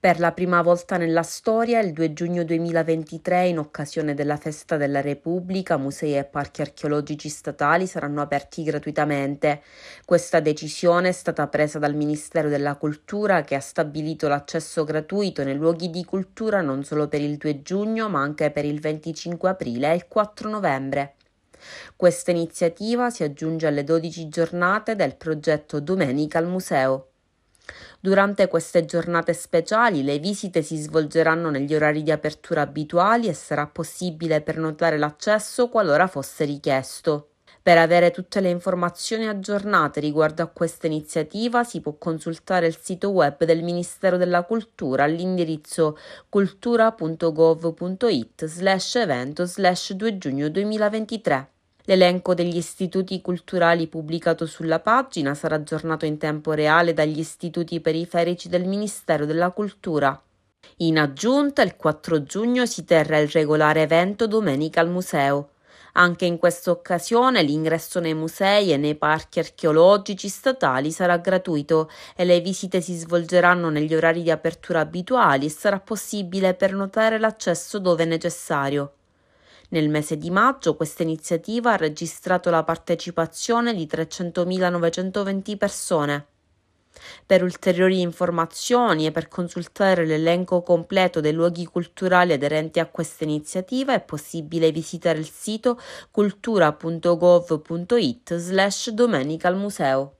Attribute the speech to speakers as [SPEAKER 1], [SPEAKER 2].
[SPEAKER 1] Per la prima volta nella storia, il 2 giugno 2023, in occasione della Festa della Repubblica, musei e parchi archeologici statali saranno aperti gratuitamente. Questa decisione è stata presa dal Ministero della Cultura che ha stabilito l'accesso gratuito nei luoghi di cultura non solo per il 2 giugno, ma anche per il 25 aprile e il 4 novembre. Questa iniziativa si aggiunge alle 12 giornate del progetto Domenica al Museo. Durante queste giornate speciali le visite si svolgeranno negli orari di apertura abituali e sarà possibile prenotare l'accesso qualora fosse richiesto. Per avere tutte le informazioni aggiornate riguardo a questa iniziativa si può consultare il sito web del Ministero della Cultura all'indirizzo cultura.gov.it slash evento slash 2 giugno 2023. L'elenco degli istituti culturali pubblicato sulla pagina sarà aggiornato in tempo reale dagli istituti periferici del Ministero della Cultura. In aggiunta, il 4 giugno si terrà il regolare evento Domenica al Museo. Anche in questa occasione l'ingresso nei musei e nei parchi archeologici statali sarà gratuito e le visite si svolgeranno negli orari di apertura abituali e sarà possibile pernotare l'accesso dove necessario. Nel mese di maggio questa iniziativa ha registrato la partecipazione di 300.920 persone. Per ulteriori informazioni e per consultare l'elenco completo dei luoghi culturali aderenti a questa iniziativa è possibile visitare il sito cultura.gov.it slash domenica al museo.